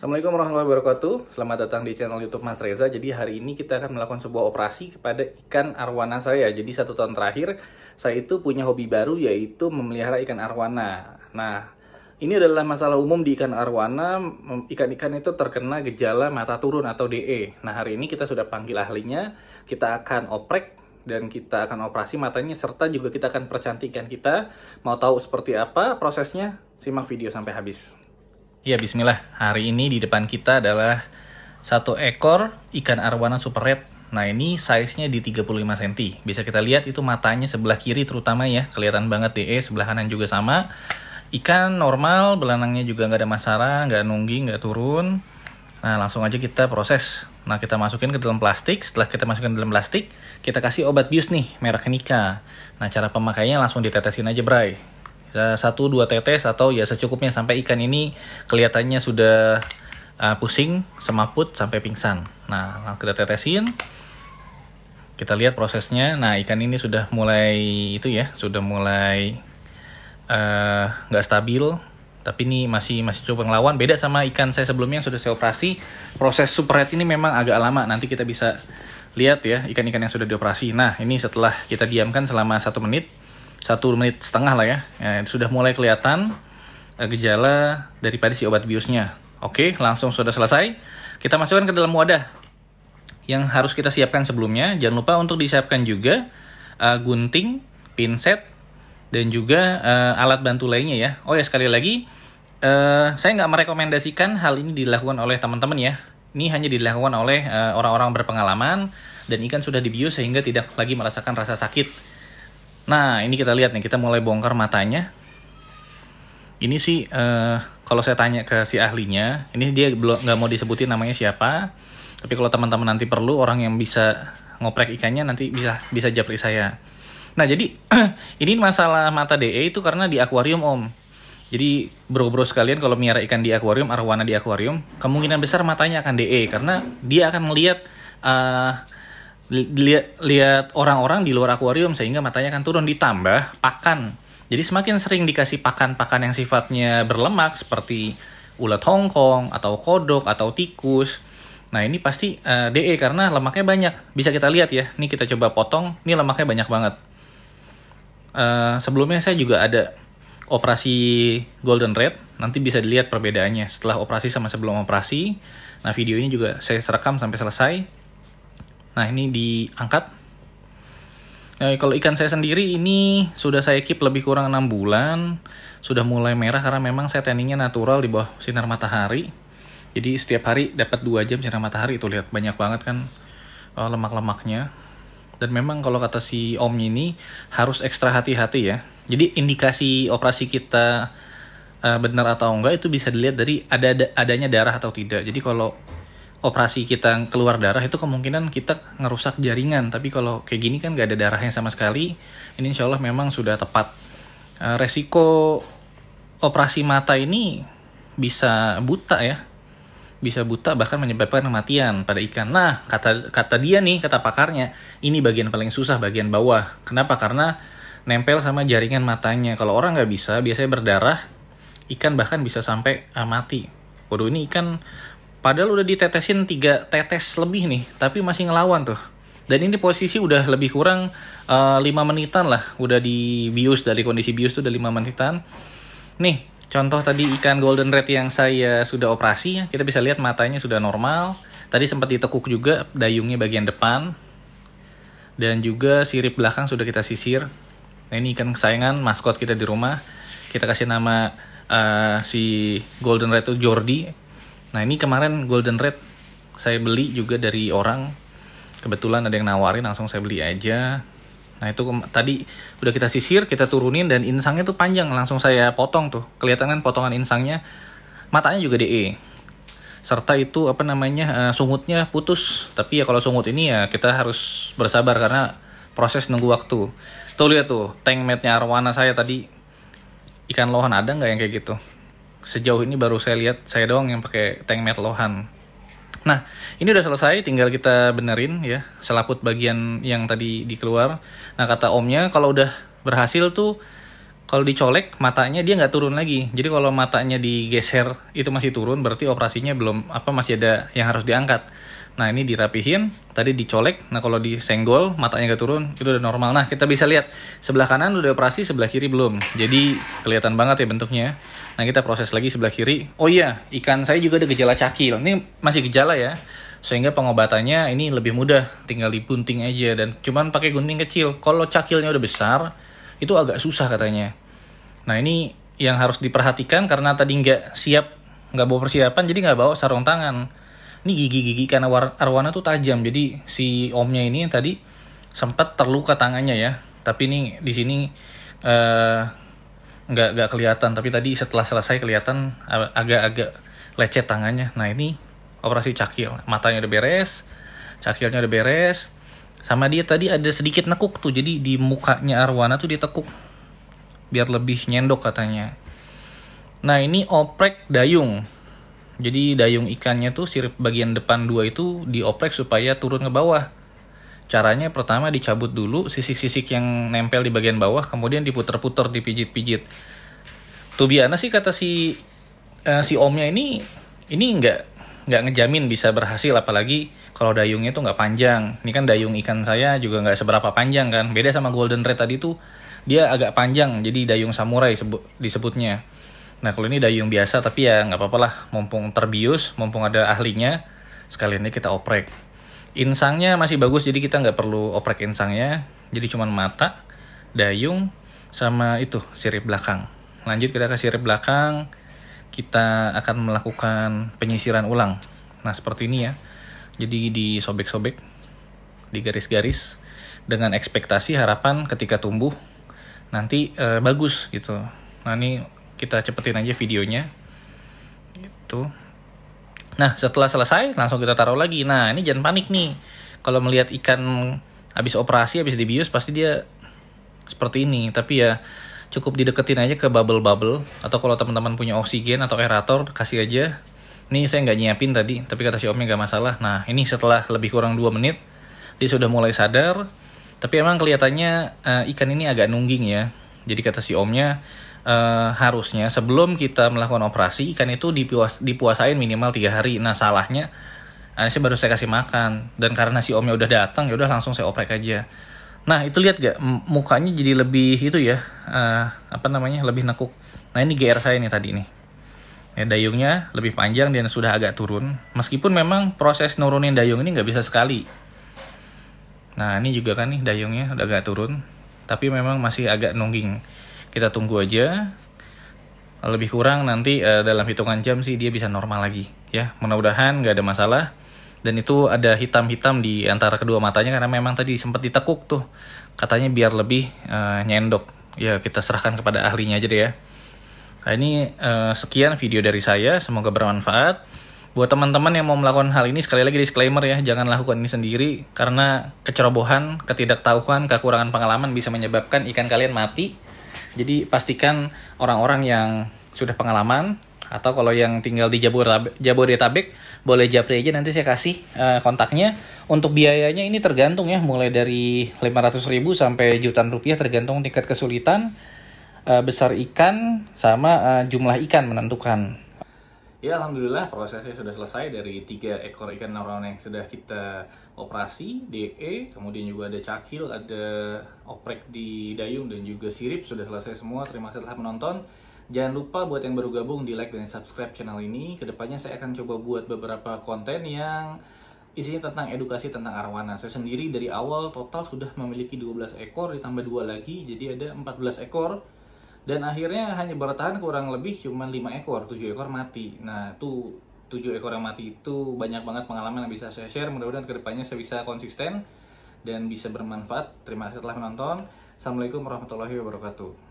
Assalamualaikum warahmatullahi wabarakatuh Selamat datang di channel youtube Mas Reza Jadi hari ini kita akan melakukan sebuah operasi kepada ikan arwana saya Jadi satu tahun terakhir saya itu punya hobi baru yaitu memelihara ikan arwana Nah ini adalah masalah umum di ikan arwana Ikan-ikan itu terkena gejala mata turun atau DE Nah hari ini kita sudah panggil ahlinya Kita akan oprek dan kita akan operasi matanya serta juga kita akan percantikan kita Mau tahu seperti apa prosesnya? Simak video sampai habis Ya bismillah, hari ini di depan kita adalah satu ekor ikan arwana super red. Nah ini size-nya di 35 cm. Bisa kita lihat itu matanya sebelah kiri terutama ya, kelihatan banget DE, eh, sebelah kanan juga sama. Ikan normal, belanangnya juga nggak ada masalah, nggak nungging, nggak turun. Nah langsung aja kita proses. Nah kita masukin ke dalam plastik, setelah kita masukin ke dalam plastik, kita kasih obat bius nih, merek Nika. Nah cara pemakaiannya langsung ditetesin aja bray satu dua tetes atau ya secukupnya sampai ikan ini kelihatannya sudah uh, pusing, semaput sampai pingsan. Nah, nah, kita tetesin. Kita lihat prosesnya. Nah, ikan ini sudah mulai itu ya, sudah mulai ah, nggak uh, stabil. Tapi ini masih masih coba ngelawan. Beda sama ikan saya sebelumnya yang sudah saya operasi. Proses superhead ini memang agak lama. Nanti kita bisa lihat ya ikan-ikan yang sudah dioperasi. Nah, ini setelah kita diamkan selama satu menit satu menit setengah lah ya. ya sudah mulai kelihatan uh, gejala daripada si obat biusnya. Oke, langsung sudah selesai. Kita masukkan ke dalam wadah yang harus kita siapkan sebelumnya. Jangan lupa untuk disiapkan juga uh, gunting, pinset, dan juga uh, alat bantu lainnya ya. Oh ya sekali lagi, uh, saya nggak merekomendasikan hal ini dilakukan oleh teman-teman ya. Ini hanya dilakukan oleh orang-orang uh, orang -orang berpengalaman dan ikan sudah dibius sehingga tidak lagi merasakan rasa sakit. Nah, ini kita lihat nih, kita mulai bongkar matanya. Ini sih, uh, kalau saya tanya ke si ahlinya, ini dia belum nggak mau disebutin namanya siapa. Tapi kalau teman-teman nanti perlu orang yang bisa ngoprek ikannya nanti bisa bisa japri saya. Nah jadi ini masalah mata DE itu karena di akuarium om. Jadi bro-bro sekalian kalau miara ikan di akuarium, arwana di akuarium, kemungkinan besar matanya akan DE karena dia akan melihat uh, lihat lihat orang-orang di luar akuarium sehingga matanya akan turun ditambah pakan. Jadi semakin sering dikasih pakan-pakan yang sifatnya berlemak seperti ulat Hongkong atau kodok atau tikus. Nah ini pasti uh, eh, DE karena lemaknya banyak. Bisa kita lihat ya. Ini kita coba potong. Ini lemaknya banyak banget. Uh, sebelumnya saya juga ada operasi Golden Red. Nanti bisa dilihat perbedaannya setelah operasi sama sebelum operasi. Nah video ini juga saya rekam sampai selesai. Nah ini diangkat. Nah, kalau ikan saya sendiri ini sudah saya keep lebih kurang enam bulan, sudah mulai merah karena memang saya tanningnya natural di bawah sinar matahari. Jadi setiap hari dapat dua jam sinar matahari itu lihat banyak banget kan eh, lemak-lemaknya. Dan memang kalau kata si Om ini harus ekstra hati-hati ya. Jadi indikasi operasi kita uh, benar atau enggak itu bisa dilihat dari ada adanya darah atau tidak. Jadi kalau operasi kita keluar darah itu kemungkinan kita ngerusak jaringan tapi kalau kayak gini kan gak ada darahnya sama sekali ini insya Allah memang sudah tepat eh, resiko operasi mata ini bisa buta ya bisa buta bahkan menyebabkan kematian pada ikan. Nah, kata kata dia nih, kata pakarnya, ini bagian paling susah bagian bawah. Kenapa? Karena nempel sama jaringan matanya. Kalau orang nggak bisa, biasanya berdarah, ikan bahkan bisa sampai uh, mati. Waduh, ini ikan Padahal udah ditetesin tiga tetes lebih nih, tapi masih ngelawan tuh. Dan ini posisi udah lebih kurang uh, eh, 5 menitan lah, udah di bius dari kondisi bius tuh udah 5 menitan. Nih, contoh tadi ikan golden red yang saya sudah operasi ya. kita bisa lihat matanya sudah normal. Tadi sempat ditekuk juga dayungnya bagian depan. Dan juga sirip belakang sudah kita sisir. Nah, ini ikan kesayangan maskot kita di rumah. Kita kasih nama uh, si golden red itu Jordi Nah ini kemarin Golden Red saya beli juga dari orang. Kebetulan ada yang nawarin langsung saya beli aja. Nah itu tadi udah kita sisir, kita turunin dan insangnya tuh panjang. Langsung saya potong tuh. Kelihatan kan potongan insangnya. Matanya juga DE. Serta itu apa namanya uh, sungutnya putus. Tapi ya kalau sungut ini ya kita harus bersabar karena proses nunggu waktu. Tuh lihat tuh tank mate-nya arwana saya tadi ikan lohan ada nggak yang kayak gitu sejauh ini baru saya lihat saya doang yang pakai tank Merlohan. Nah, ini udah selesai, tinggal kita benerin ya, selaput bagian yang tadi dikeluar. Nah, kata omnya kalau udah berhasil tuh kalau dicolek matanya dia nggak turun lagi jadi kalau matanya digeser itu masih turun berarti operasinya belum apa masih ada yang harus diangkat nah ini dirapihin tadi dicolek nah kalau disenggol matanya nggak turun itu udah normal nah kita bisa lihat sebelah kanan udah operasi sebelah kiri belum jadi kelihatan banget ya bentuknya nah kita proses lagi sebelah kiri oh iya ikan saya juga ada gejala cakil ini masih gejala ya sehingga pengobatannya ini lebih mudah tinggal dipunting aja dan cuman pakai gunting kecil kalau cakilnya udah besar itu agak susah katanya Nah ini yang harus diperhatikan karena tadi nggak siap, nggak bawa persiapan, jadi nggak bawa sarung tangan. Ini gigi-gigi karena arwana tuh tajam, jadi si omnya ini yang tadi sempat terluka tangannya ya. Tapi ini di sini uh, nggak nggak kelihatan, tapi tadi setelah selesai kelihatan agak-agak lecet tangannya. Nah ini operasi cakil, matanya udah beres, cakilnya udah beres, sama dia tadi ada sedikit nekuk tuh, jadi di mukanya arwana tuh ditekuk biar lebih nyendok katanya. Nah ini oprek dayung. Jadi dayung ikannya tuh sirip bagian depan dua itu dioprek supaya turun ke bawah. Caranya pertama dicabut dulu sisik-sisik yang nempel di bagian bawah, kemudian diputer-puter, dipijit-pijit. biasa sih kata si uh, si omnya ini ini nggak nggak ngejamin bisa berhasil apalagi kalau dayungnya tuh nggak panjang. Ini kan dayung ikan saya juga nggak seberapa panjang kan. Beda sama golden red tadi tuh dia agak panjang jadi dayung samurai sebut, disebutnya nah kalau ini dayung biasa tapi ya nggak apa-apa lah mumpung terbius mumpung ada ahlinya sekali ini kita oprek insangnya masih bagus jadi kita nggak perlu oprek insangnya jadi cuman mata dayung sama itu sirip belakang lanjut kita ke sirip belakang kita akan melakukan penyisiran ulang nah seperti ini ya jadi disobek-sobek di garis garis dengan ekspektasi harapan ketika tumbuh nanti uh, bagus gitu nah ini kita cepetin aja videonya gitu nah setelah selesai langsung kita taruh lagi nah ini jangan panik nih kalau melihat ikan habis operasi habis dibius pasti dia seperti ini tapi ya cukup dideketin aja ke bubble-bubble atau kalau teman-teman punya oksigen atau aerator kasih aja ini saya nggak nyiapin tadi tapi kata si omnya nggak masalah nah ini setelah lebih kurang 2 menit dia sudah mulai sadar tapi emang kelihatannya uh, ikan ini agak nungging ya. Jadi kata si omnya uh, harusnya sebelum kita melakukan operasi ikan itu dipuas dipuasain minimal tiga hari. Nah salahnya ini baru saya kasih makan dan karena si omnya udah datang ya udah langsung saya oprek aja. Nah itu lihat gak mukanya jadi lebih itu ya uh, apa namanya lebih nekuk. Nah ini GR saya nih tadi nih. Ya, dayungnya lebih panjang dan sudah agak turun. Meskipun memang proses nurunin dayung ini nggak bisa sekali Nah ini juga kan nih dayungnya udah agak turun, tapi memang masih agak nungging. Kita tunggu aja. Lebih kurang nanti uh, dalam hitungan jam sih dia bisa normal lagi, ya. Mudah-mudahan gak ada masalah. Dan itu ada hitam-hitam di antara kedua matanya karena memang tadi sempat ditekuk tuh. Katanya biar lebih uh, nyendok. Ya kita serahkan kepada ahlinya aja deh ya. Nah, ini uh, sekian video dari saya, semoga bermanfaat. Buat teman-teman yang mau melakukan hal ini, sekali lagi disclaimer ya, jangan lakukan ini sendiri, karena kecerobohan, ketidaktahuan, kekurangan pengalaman bisa menyebabkan ikan kalian mati. Jadi pastikan orang-orang yang sudah pengalaman, atau kalau yang tinggal di Jabodetabek, boleh japri aja nanti saya kasih eh, kontaknya. Untuk biayanya ini tergantung ya, mulai dari 500 ribu sampai jutaan rupiah tergantung tingkat kesulitan, eh, besar ikan, sama eh, jumlah ikan menentukan. Ya alhamdulillah prosesnya sudah selesai dari tiga ekor ikan narawan yang sudah kita operasi DE, kemudian juga ada cakil, ada oprek di dayung dan juga sirip sudah selesai semua. Terima kasih telah menonton. Jangan lupa buat yang baru gabung di like dan subscribe channel ini. Kedepannya saya akan coba buat beberapa konten yang isinya tentang edukasi tentang arwana. Saya sendiri dari awal total sudah memiliki 12 ekor ditambah dua lagi jadi ada 14 ekor dan akhirnya hanya bertahan kurang lebih cuma 5 ekor, 7 ekor mati. Nah, tujuh 7 ekor yang mati itu banyak banget pengalaman yang bisa saya share. Mudah-mudahan kedepannya saya bisa konsisten dan bisa bermanfaat. Terima kasih telah menonton. Assalamualaikum warahmatullahi wabarakatuh.